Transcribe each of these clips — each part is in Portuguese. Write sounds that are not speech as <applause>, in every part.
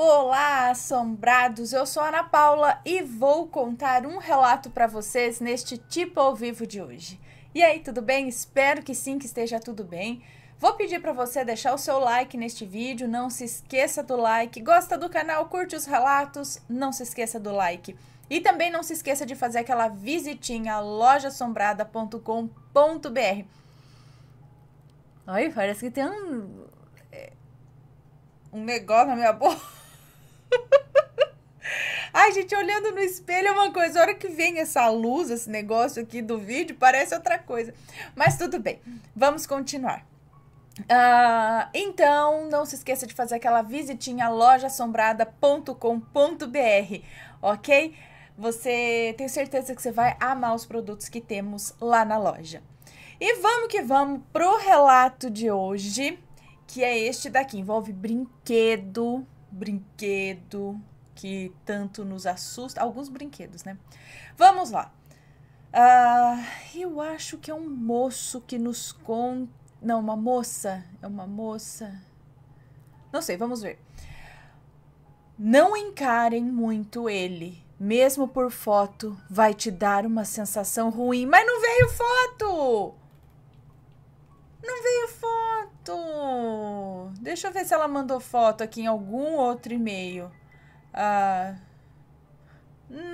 Olá, assombrados! Eu sou Ana Paula e vou contar um relato para vocês neste tipo ao vivo de hoje. E aí, tudo bem? Espero que sim, que esteja tudo bem. Vou pedir para você deixar o seu like neste vídeo, não se esqueça do like. Gosta do canal, curte os relatos, não se esqueça do like. E também não se esqueça de fazer aquela visitinha lojasombrada.com.br. Ai, parece que tem um é, um negócio na minha boca. <laughs> Ai, gente, olhando no espelho é uma coisa. A hora que vem essa luz, esse negócio aqui do vídeo, parece outra coisa. Mas tudo bem, vamos continuar. Uh, então, não se esqueça de fazer aquela visitinha lojassombrada.com.br, ok? Você tem certeza que você vai amar os produtos que temos lá na loja. E vamos que vamos pro relato de hoje, que é este daqui, envolve brinquedo, brinquedo que tanto nos assusta. Alguns brinquedos, né? Vamos lá. Uh, eu acho que é um moço que nos conta. Não, uma moça. É uma moça. Não sei, vamos ver. Não encarem muito ele. Mesmo por foto, vai te dar uma sensação ruim. Mas não veio foto! Não veio foto! Deixa eu ver se ela mandou foto aqui em algum outro e-mail. Ah,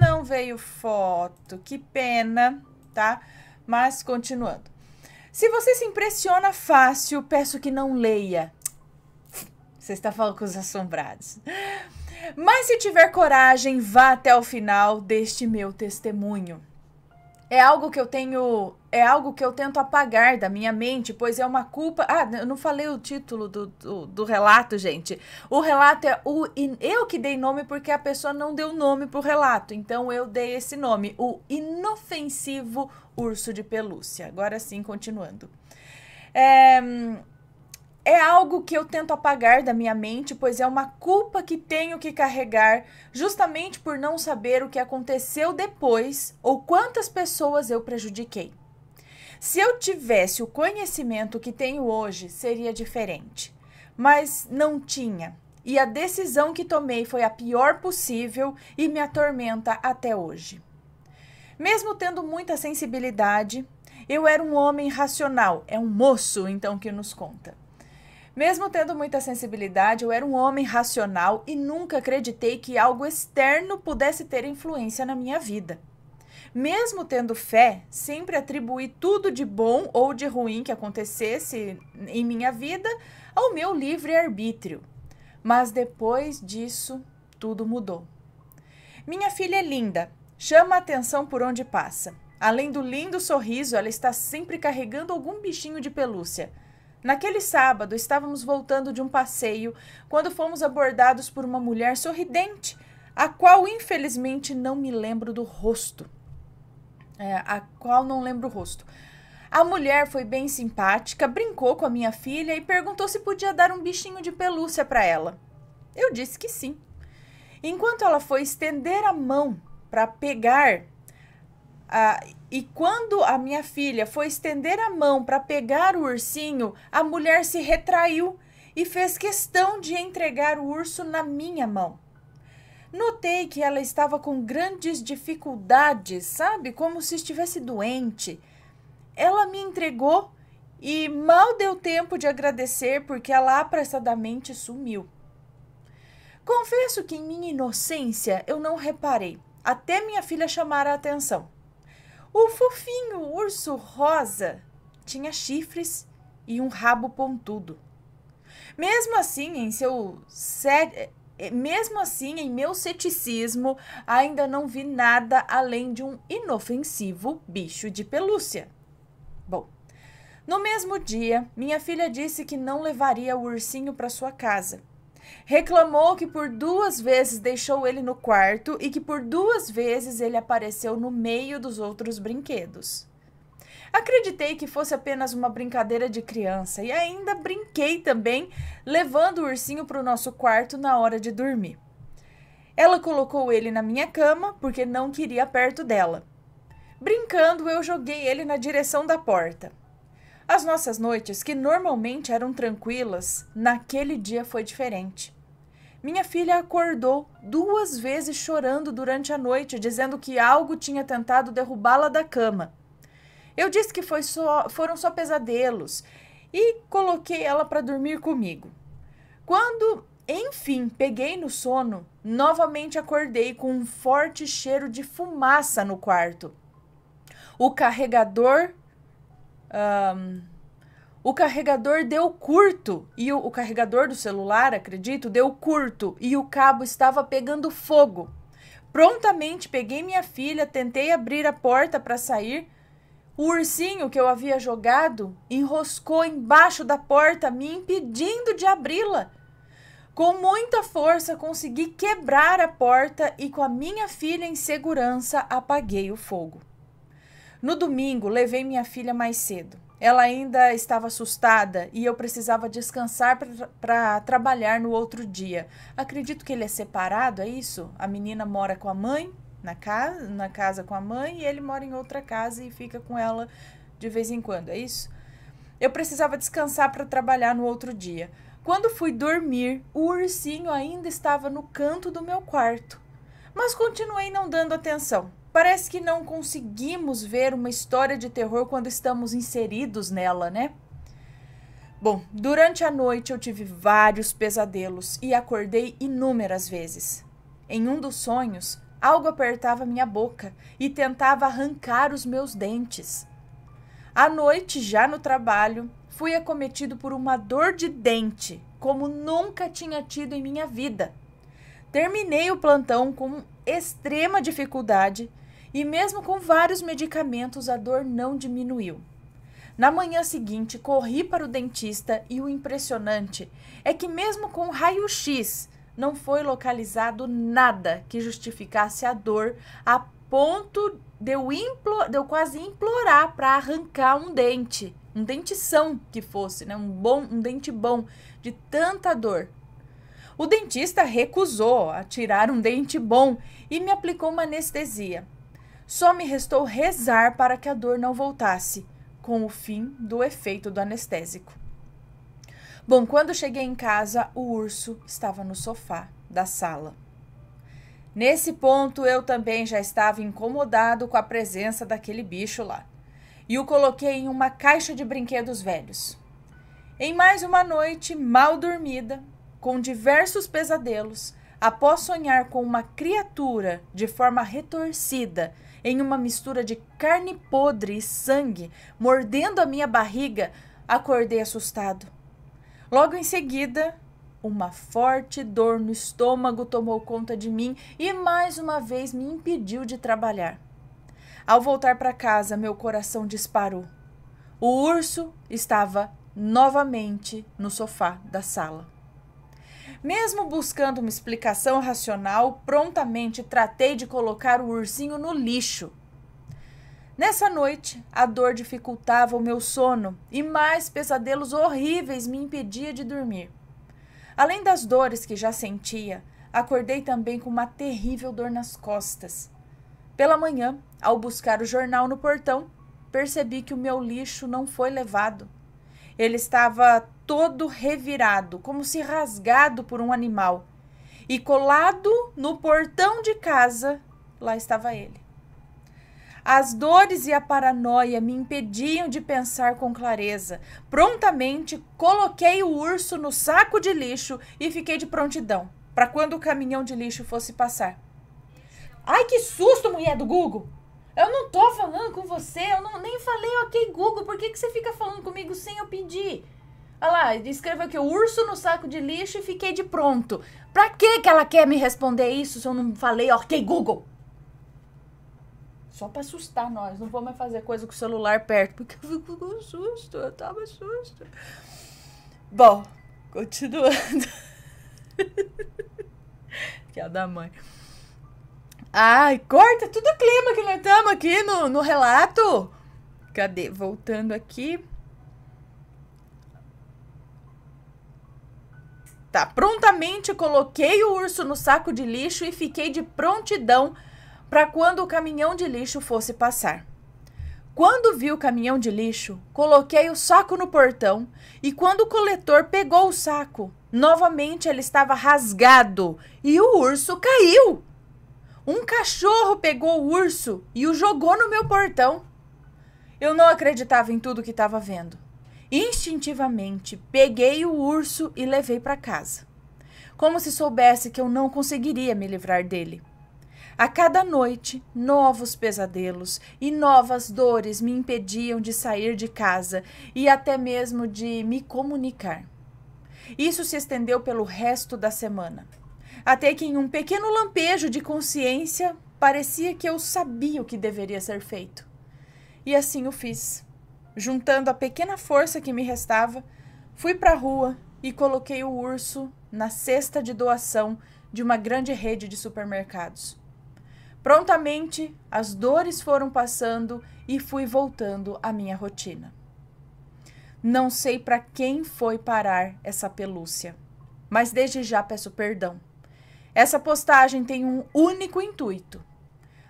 não veio foto, que pena, tá? Mas continuando. Se você se impressiona fácil, peço que não leia. Você está falando com os assombrados. Mas se tiver coragem, vá até o final deste meu testemunho. É algo que eu tenho. É algo que eu tento apagar da minha mente, pois é uma culpa. Ah, eu não falei o título do, do, do relato, gente. O relato é o. Eu que dei nome porque a pessoa não deu nome pro relato. Então eu dei esse nome, o inofensivo urso de pelúcia. Agora sim, continuando. É é algo que eu tento apagar da minha mente, pois é uma culpa que tenho que carregar, justamente por não saber o que aconteceu depois ou quantas pessoas eu prejudiquei. Se eu tivesse o conhecimento que tenho hoje, seria diferente, mas não tinha. E a decisão que tomei foi a pior possível e me atormenta até hoje. Mesmo tendo muita sensibilidade, eu era um homem racional, é um moço então que nos conta. Mesmo tendo muita sensibilidade, eu era um homem racional e nunca acreditei que algo externo pudesse ter influência na minha vida. Mesmo tendo fé, sempre atribuí tudo de bom ou de ruim que acontecesse em minha vida ao meu livre-arbítrio. Mas depois disso, tudo mudou. Minha filha é linda, chama a atenção por onde passa. Além do lindo sorriso, ela está sempre carregando algum bichinho de pelúcia. Naquele sábado, estávamos voltando de um passeio quando fomos abordados por uma mulher sorridente, a qual infelizmente não me lembro do rosto. É, a qual não lembro o rosto. A mulher foi bem simpática, brincou com a minha filha e perguntou se podia dar um bichinho de pelúcia para ela. Eu disse que sim. Enquanto ela foi estender a mão para pegar ah, e quando a minha filha foi estender a mão para pegar o ursinho, a mulher se retraiu e fez questão de entregar o urso na minha mão. Notei que ela estava com grandes dificuldades, sabe? Como se estivesse doente. Ela me entregou e mal deu tempo de agradecer porque ela apressadamente sumiu. Confesso que em minha inocência eu não reparei, até minha filha chamar a atenção. O fofinho urso rosa tinha chifres e um rabo pontudo. Mesmo assim, em seu eh, mesmo assim, em meu ceticismo, ainda não vi nada além de um inofensivo bicho de pelúcia. Bom, no mesmo dia, minha filha disse que não levaria o ursinho para sua casa Reclamou que por duas vezes deixou ele no quarto e que por duas vezes ele apareceu no meio dos outros brinquedos. Acreditei que fosse apenas uma brincadeira de criança e ainda brinquei também, levando o ursinho para o nosso quarto na hora de dormir. Ela colocou ele na minha cama porque não queria perto dela. Brincando, eu joguei ele na direção da porta. As nossas noites, que normalmente eram tranquilas, naquele dia foi diferente. Minha filha acordou duas vezes chorando durante a noite, dizendo que algo tinha tentado derrubá-la da cama. Eu disse que só, foram só pesadelos e coloquei ela para dormir comigo. Quando, enfim, peguei no sono, novamente acordei com um forte cheiro de fumaça no quarto. O carregador um, o carregador deu curto e o, o carregador do celular, acredito, deu curto e o cabo estava pegando fogo. Prontamente peguei minha filha, tentei abrir a porta para sair. O ursinho que eu havia jogado enroscou embaixo da porta, me impedindo de abri-la. Com muita força, consegui quebrar a porta e, com a minha filha em segurança, apaguei o fogo. No domingo, levei minha filha mais cedo. Ela ainda estava assustada e eu precisava descansar para trabalhar no outro dia. Acredito que ele é separado, é isso? A menina mora com a mãe, na casa, na casa com a mãe, e ele mora em outra casa e fica com ela de vez em quando, é isso? Eu precisava descansar para trabalhar no outro dia. Quando fui dormir, o ursinho ainda estava no canto do meu quarto, mas continuei não dando atenção. Parece que não conseguimos ver uma história de terror quando estamos inseridos nela, né? Bom, durante a noite eu tive vários pesadelos e acordei inúmeras vezes. Em um dos sonhos, algo apertava minha boca e tentava arrancar os meus dentes. À noite, já no trabalho, fui acometido por uma dor de dente, como nunca tinha tido em minha vida. Terminei o plantão com extrema dificuldade e mesmo com vários medicamentos, a dor não diminuiu. Na manhã seguinte, corri para o dentista e o impressionante é que, mesmo com raio-x, não foi localizado nada que justificasse a dor a ponto de eu, de eu quase implorar para arrancar um dente, um dentição que fosse, né? um, bom, um dente bom, de tanta dor. O dentista recusou a tirar um dente bom e me aplicou uma anestesia. Só me restou rezar para que a dor não voltasse, com o fim do efeito do anestésico. Bom, quando cheguei em casa, o urso estava no sofá da sala. Nesse ponto, eu também já estava incomodado com a presença daquele bicho lá e o coloquei em uma caixa de brinquedos velhos. Em mais uma noite mal dormida, com diversos pesadelos, após sonhar com uma criatura de forma retorcida em uma mistura de carne podre e sangue, mordendo a minha barriga, acordei assustado. Logo em seguida, uma forte dor no estômago tomou conta de mim e mais uma vez me impediu de trabalhar. Ao voltar para casa, meu coração disparou. O urso estava novamente no sofá da sala. Mesmo buscando uma explicação racional, prontamente tratei de colocar o ursinho no lixo. Nessa noite, a dor dificultava o meu sono e mais pesadelos horríveis me impedia de dormir. Além das dores que já sentia, acordei também com uma terrível dor nas costas. Pela manhã, ao buscar o jornal no portão, percebi que o meu lixo não foi levado. Ele estava todo revirado, como se rasgado por um animal. E colado no portão de casa, lá estava ele. As dores e a paranoia me impediam de pensar com clareza. Prontamente coloquei o urso no saco de lixo e fiquei de prontidão para quando o caminhão de lixo fosse passar. Ai que susto, mulher do Google! Eu não tô falando com você, eu não, nem falei ok Google, por que, que você fica falando comigo sem eu pedir? Olha lá, escreveu aqui, urso no saco de lixo e fiquei de pronto. Pra que que ela quer me responder isso se eu não falei ok Google? Só pra assustar nós, não vou mais fazer coisa com o celular perto, porque eu fico com susto, eu tava susto. Bom, continuando. que é a da mãe. Ai, corta tudo o clima que nós estamos aqui no, no relato. Cadê? Voltando aqui. Tá, prontamente coloquei o urso no saco de lixo e fiquei de prontidão para quando o caminhão de lixo fosse passar. Quando vi o caminhão de lixo, coloquei o saco no portão e quando o coletor pegou o saco, novamente ele estava rasgado e o urso caiu. Um cachorro pegou o urso e o jogou no meu portão. Eu não acreditava em tudo que estava vendo. Instintivamente, peguei o urso e levei para casa. Como se soubesse que eu não conseguiria me livrar dele. A cada noite, novos pesadelos e novas dores me impediam de sair de casa e até mesmo de me comunicar. Isso se estendeu pelo resto da semana. Até que, em um pequeno lampejo de consciência, parecia que eu sabia o que deveria ser feito. E assim o fiz. Juntando a pequena força que me restava, fui para a rua e coloquei o urso na cesta de doação de uma grande rede de supermercados. Prontamente, as dores foram passando e fui voltando à minha rotina. Não sei para quem foi parar essa pelúcia, mas desde já peço perdão. Essa postagem tem um único intuito: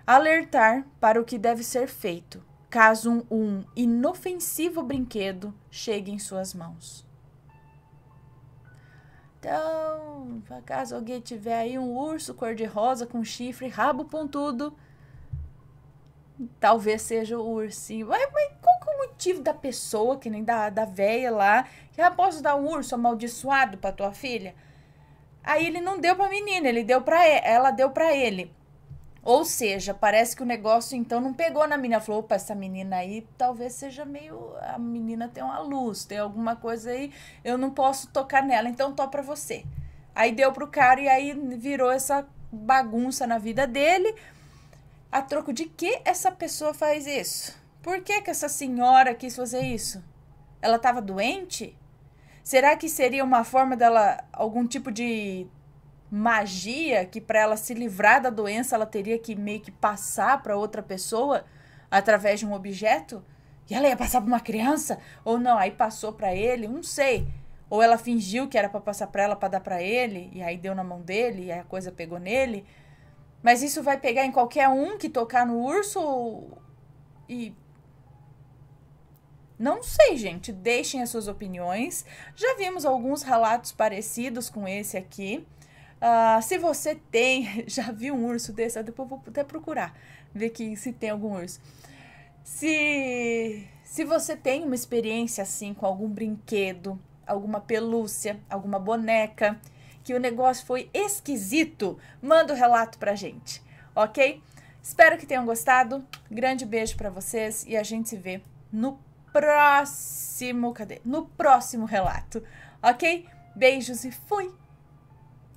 alertar para o que deve ser feito caso um, inofensivo brinquedo chegue em suas mãos. Então, caso alguém tiver aí um urso cor-de-rosa com chifre, rabo pontudo, talvez seja o ursinho. Mas, mas qual que é o motivo da pessoa, que nem da, da véia lá, que ah, posso dar um urso amaldiçoado para tua filha? Aí ele não deu para a menina, ele deu para ela deu para ele. Ou seja, parece que o negócio então não pegou na menina. Falou, opa, essa menina aí talvez seja meio. A menina tem uma luz, tem alguma coisa aí, eu não posso tocar nela, então tô pra você. Aí deu pro cara e aí virou essa bagunça na vida dele. A troco de que essa pessoa faz isso? Por que, que essa senhora quis fazer isso? Ela tava doente? Será que seria uma forma dela, algum tipo de magia que para ela se livrar da doença ela teria que meio que passar para outra pessoa através de um objeto? E ela ia passar para uma criança ou não? Aí passou para ele, não sei. Ou ela fingiu que era para passar para ela para dar para ele e aí deu na mão dele e a coisa pegou nele. Mas isso vai pegar em qualquer um que tocar no urso ou... e não sei, gente, deixem as suas opiniões. Já vimos alguns relatos parecidos com esse aqui. Uh, se você tem, <laughs> já vi um urso desse, eu depois vou até procurar ver que, se tem algum urso. Se, se você tem uma experiência assim com algum brinquedo, alguma pelúcia, alguma boneca, que o negócio foi esquisito, manda o um relato pra gente, ok? Espero que tenham gostado. Grande beijo para vocês e a gente se vê no próximo. Cadê? No próximo relato. Ok? Beijos e fui!